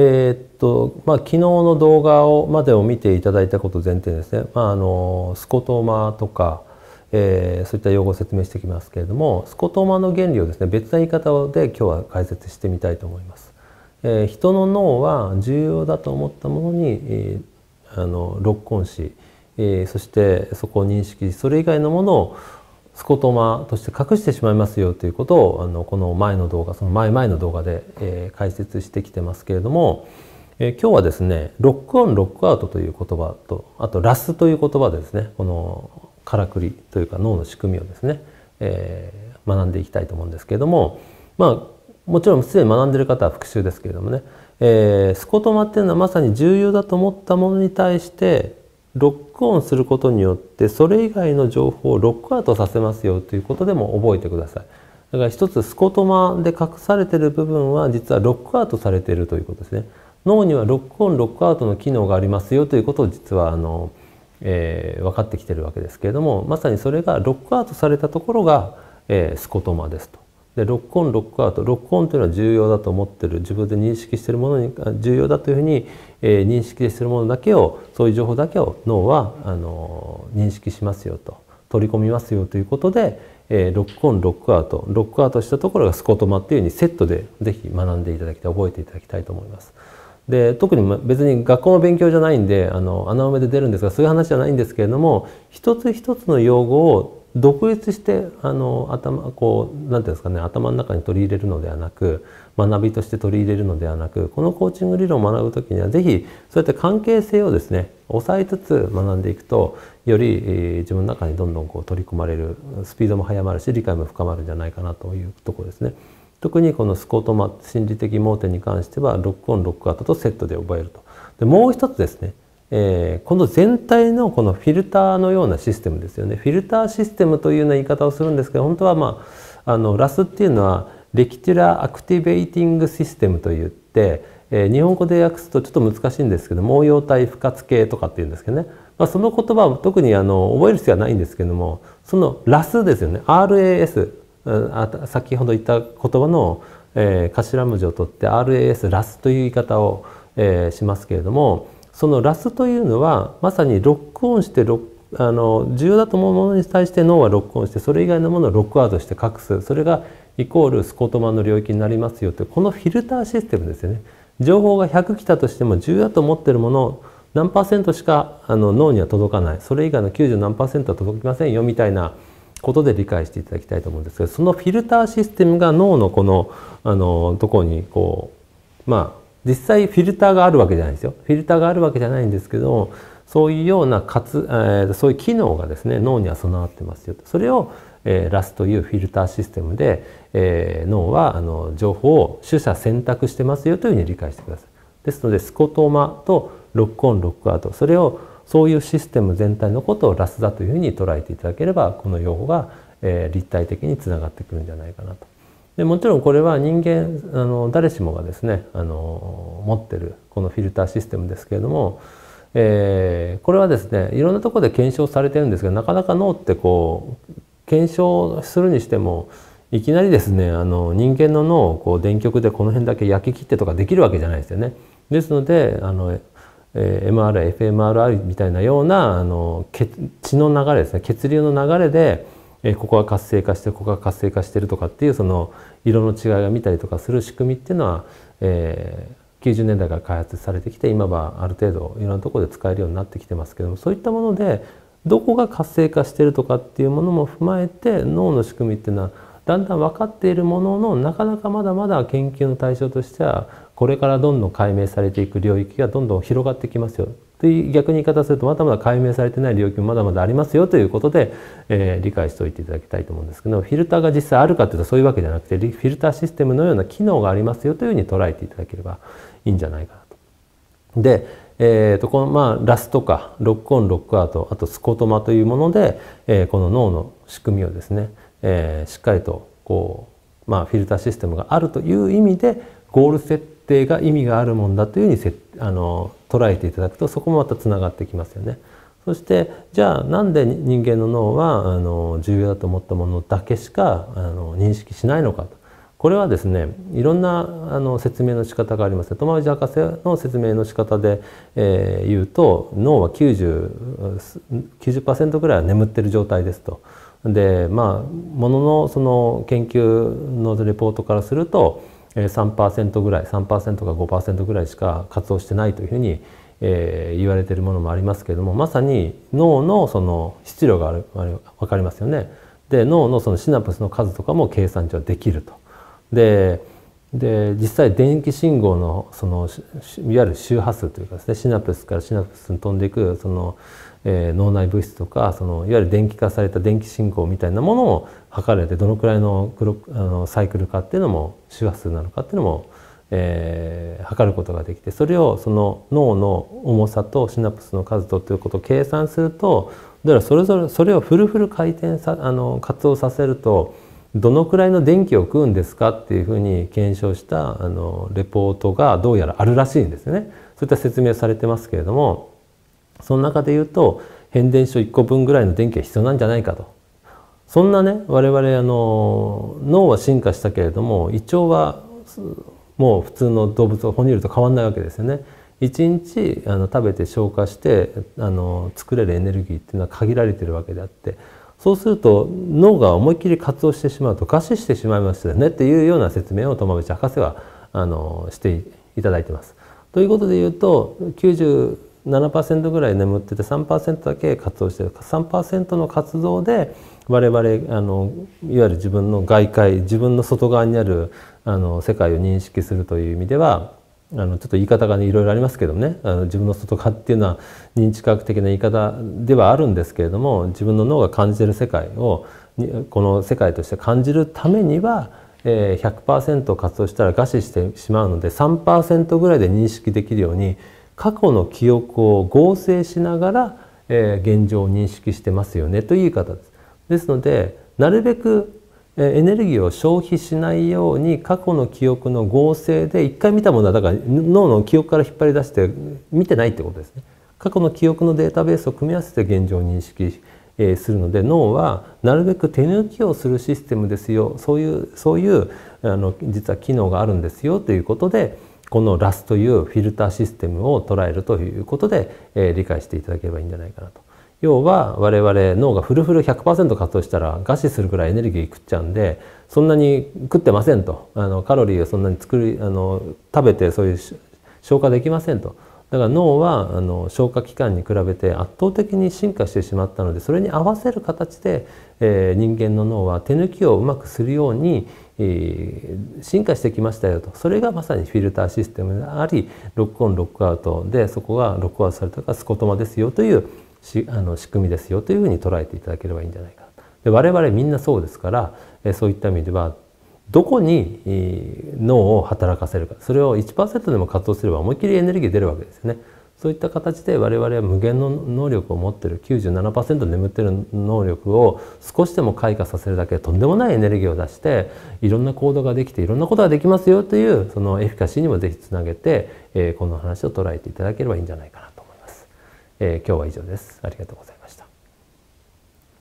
えー、っとまあ、昨日の動画をまでを見ていただいたこと前提ですね、まあ、あのスコトーマとか、えー、そういった用語を説明してきますけれどもスコトーマの原理をですね別な言い方で今日は解説してみたいと思います。えー、人の脳は重要だと思ったものに、えー、あの六根子、えー、そしてそこを認識それ以外のものをスコトマとして隠してしまいますよということをあのこの前の動画その前々の動画で、えー、解説してきてますけれども、えー、今日はですねロックオンロックアウトという言葉とあとラスという言葉でですねこのからくりというか脳の仕組みをですね、えー、学んでいきたいと思うんですけれどもまあもちろんすでに学んでる方は復習ですけれどもね、えー、スコトマっていうのはまさに重要だと思ったものに対してロックオンすることによってそれ以外の情報をロックアウトさせますよということでも覚えてくださいだから一つスコトマで隠されてる部分は実はロックアウトされているということですね脳にはロックオンロックアウトの機能がありますよということを実はあの、えー、分かってきてるわけですけれどもまさにそれがロックアウトされたところが、えー、スコトマですとでロックオンロックアウトロックオンというのは重要だと思ってる自分で認識してるものに重要だというふうに、えー、認識してるものだけをそういう情報だけを脳はあの認識しますよと取り込みますよということで、えー、ロックオンロックアウトロックアウトしたところがスコトマっていうふうにセットで是非学んでいただきたい覚えていただきたいと思います。で特に別に学校の勉強じゃないんであの穴埋めで出るんですがそういう話じゃないんですけれども一つ一つの用語を独立してあの頭こう何て言うんですかね頭の中に取り入れるのではなく学びとして取り入れるのではなくこのコーチング理論を学ぶ時には是非そうやって関係性をですね抑えつつ学んでいくとより、えー、自分の中にどんどんこう取り込まれるスピードも速まるし理解も深まるんじゃないかなというところですね。特にこのスコートマ心理的盲点に関してはロックオンロックアウトとセットで覚えると。でもう一つですねえー、この全体のこのフィルターのようなシステムですよねフィルターシステムというような言い方をするんですけど本当は、まあ、あのラスっていうのはレキテュラーアクティベイティングシステムといって、えー、日本語で訳すとちょっと難しいんですけど毛様体不活系とかっていうんですけどね、まあ、その言葉は特にあの覚える必要はないんですけどもそのラスですよね RAS あ先ほど言った言葉の、えー、頭文字を取って RAS ラスという言い方を、えー、しますけれども。そのラスというのはまさにロックオンしてロックあの重要だと思うものに対して脳はロックオンしてそれ以外のものをロックアウトして隠すそれがイコールスコートマンの領域になりますよってこのフィルターシステムですよね情報が100来たとしても重要だと思ってるものを何パーセントしかあの脳には届かないそれ以外の90何パーセントは届きませんよみたいなことで理解していただきたいと思うんですけどそのフィルターシステムが脳のこのあのとこにこうまあ実際フィルターがあるわけじゃないですよフィルターがあるわけじゃないんですけどそういうようなかつ、えー、そういう機能がですね脳には備わってますよそれを、えー、ラスというフィルターシステムで、えー、脳はあの情報を取捨選択してますよというふうに理解してくださいですのでスコトーマとロックオンロックアウトそれをそういうシステム全体のことをラスだというふうに捉えていただければこの用語が、えー、立体的につながってくるんじゃないかなとでもちろんこれは人間あの誰しもがですねあの持ってるこのフィルターシステムですけれども、えー、これはですねいろんなところで検証されてるんですがなかなか脳ってこう検証するにしてもいきなりですねあの人間の脳をこう電極でこの辺だけ焼き切ってとかできるわけじゃないですよね。ですのであの、えー、MRI、FMRI みたいなようなあの血の流れですね血流の流れでえここが活性化してここが活性化してるとかっていうその色の違いが見たりとかする仕組みっていうのは、えー、90年代から開発されてきて今はある程度いろんなとこで使えるようになってきてますけどもそういったものでどこが活性化してるとかっていうものも踏まえて脳の仕組みっていうのはだんだん分かっているもののなかなかまだまだ研究の対象としてはこれからどんどん解明されていく領域がどんどん広がってきますよという逆に言い方するとまだまだ解明されてない領域もまだまだありますよということで、えー、理解しておいていただきたいと思うんですけどフィルターが実際あるかというとそういうわけじゃなくてフィルターシステムのような機能がありますよというふうに捉えていただければいいんじゃないかなと。で、えーとこのまあ、ラスとかロックオンロックアウトあとスコトマというもので、えー、この脳の仕組みをですね、えー、しっかりとこう、まあ、フィルターシステムがあるという意味でゴール設定定が意味があるもんだというふうにせあの捉えていただくとそこもまたつながってきますよね。そしてじゃあなんで人間の脳はあの重要だと思ったものだけしかあの認識しないのかとこれはですねいろんなあの説明の仕方があります友達博士の説明の仕方で、えー、言うと脳は 90%, 90ぐらいは眠ってる状態ですと。でまあもののその研究のレポートからすると3%ぐらい3%か5%ぐらいしか活動してないというふうに、えー、言われているものもありますけれどもまさに脳のその質量がある分かりますよね。で脳のそのシナプスの数とかも計算上できると。でで実際電気信号のそのいわゆる周波数というかですねシナプスからシナプスに飛んでいくその、えー、脳内物質とかそのいわゆる電気化された電気信号みたいなものを測れてどのくらいのクロあのサイクルかっていうのも周波数なのかっていうのも、えー、測ることができてそれをその脳の重さとシナプスの数とていうことを計算するとだからそれぞれそれをフルフル回転さあの活動させるとどのくらいの電気を食うんですかっていうふうに検証したあのレポートがどうやらあるらしいんですよね。そういった説明されてますけれどもその中で言うと変電所1個分ぐらいの電気が必要なんじゃないかとそんなね我々あの脳は進化したけれども胃腸はもう普通の動物哺乳類と変わらないわけですよね。一日あの食べて消化してあの作れるエネルギーっていうのは限られているわけであってそうすると脳が思いっきり活動してしまうと餓死してしまいますよねっていうような説明を友淵博士はあのしていただいてます。ということで言うと90 7%ぐらい眠ってて3%だけ活動してる3%の活動で我々あのいわゆる自分の外界自分の外側にあるあの世界を認識するという意味ではあのちょっと言い方がねいろいろありますけどねあの自分の外側っていうのは認知科学的な言い方ではあるんですけれども自分の脳が感じてる世界をこの世界として感じるためには100%活動したら餓死してしまうので3%ぐらいで認識できるように過去の記憶を合成しながら、えー、現状を認識してますよねという言い方です。ですのでなるべくエネルギーを消費しないように過去の記憶の合成で一回見たものはだから脳の記憶から引っ張り出して見てないってことですね。過去の記憶のデータベースを組み合わせて現状を認識するので脳はなるべく手抜きをするシステムですよそういうそういうあの実は機能があるんですよということでこの RAS というフィルターシステムを捉えるということで、えー、理解していただければいいんじゃないかなと。要は我々脳がフルフル100%活動したら餓死するぐらいエネルギー食っちゃうんでそんなに食ってませんとあのカロリーをそんなに作りあの食べてそういう消化できませんとだから脳はあの消化器官に比べて圧倒的に進化してしまったのでそれに合わせる形で、えー、人間の脳は手抜きをうまくするように、えー、進化してきましたよとそれがまさにフィルターシステムでありロックオンロックアウトでそこがロックアウトされたかスコトマですよというしあの仕組みですよというふうに捉えていただければいいんじゃないかで我々みんなそうですから、えー、そういった意味ではどこに脳を働かせるかそれを1%でも活動すれば思いっきりエネルギー出るわけですよねそういった形で我々は無限の能力を持ってる97%眠ってる能力を少しでも開花させるだけでとんでもないエネルギーを出していろんな行動ができていろんなことができますよというそのエフィカシーにもぜひつなげて、えー、この話を捉えていただければいいんじゃないかなと思います。えー、今日は以上です。ありがとうございます。